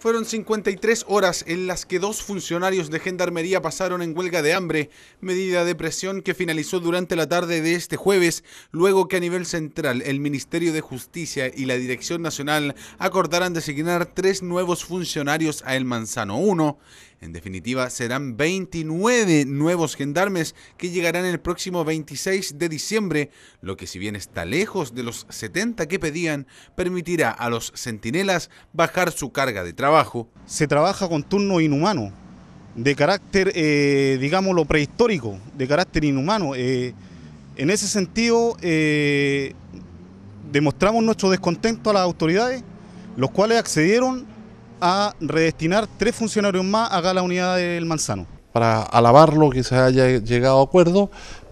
Fueron 53 horas en las que dos funcionarios de Gendarmería pasaron en huelga de hambre, medida de presión que finalizó durante la tarde de este jueves, luego que a nivel central el Ministerio de Justicia y la Dirección Nacional acordaran designar tres nuevos funcionarios a El Manzano 1 en definitiva, serán 29 nuevos gendarmes que llegarán el próximo 26 de diciembre, lo que si bien está lejos de los 70 que pedían, permitirá a los centinelas bajar su carga de trabajo. Se trabaja con turno inhumano, de carácter, eh, digámoslo, prehistórico, de carácter inhumano. Eh, en ese sentido, eh, demostramos nuestro descontento a las autoridades, los cuales accedieron a redestinar tres funcionarios más a la unidad del Manzano. Para alabarlo que se haya llegado a acuerdo,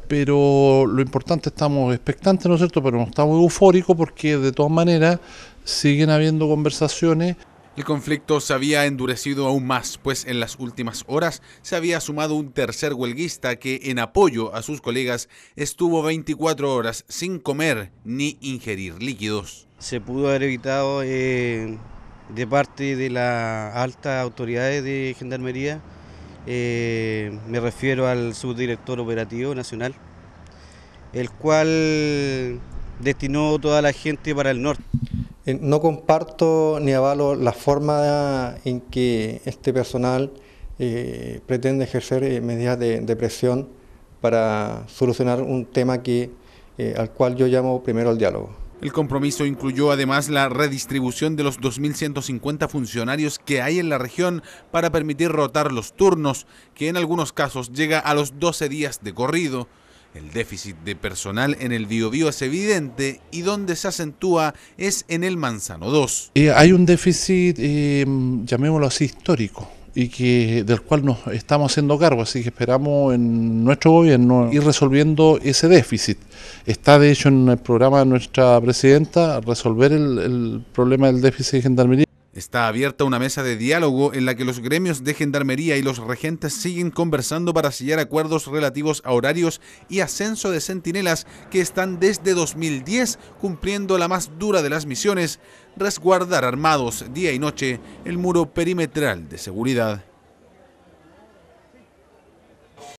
pero lo importante estamos expectantes, ¿no es cierto? Pero no estamos eufóricos porque de todas maneras siguen habiendo conversaciones. El conflicto se había endurecido aún más, pues en las últimas horas se había sumado un tercer huelguista que, en apoyo a sus colegas, estuvo 24 horas sin comer ni ingerir líquidos. Se pudo haber evitado eh, de parte de las altas autoridades de Gendarmería. Eh, me refiero al subdirector operativo nacional, el cual destinó toda la gente para el norte. Eh, no comparto ni avalo la forma en que este personal eh, pretende ejercer medidas de, presión para solucionar un tema que, al cual yo llamo primero al diálogo. El compromiso incluyó además la redistribución de los 2.150 funcionarios que hay en la región para permitir rotar los turnos, que en algunos casos llega a los 12 días de corrido. El déficit de personal en el Biobío es evidente y donde se acentúa es en el Manzano 2. Eh, hay un déficit, eh, llamémoslo así, histórico y que del cual nos estamos haciendo cargo, así que esperamos en nuestro gobierno ir resolviendo ese déficit. Está de hecho en el programa de nuestra presidenta resolver el, el problema del déficit de gendarmería. Está abierta una mesa de diálogo en la que los gremios de gendarmería y los regentes siguen conversando para sellar acuerdos relativos a horarios y ascenso de centinelas que están desde 2010 cumpliendo la más dura de las misiones, resguardar armados día y noche el muro perimetral de seguridad.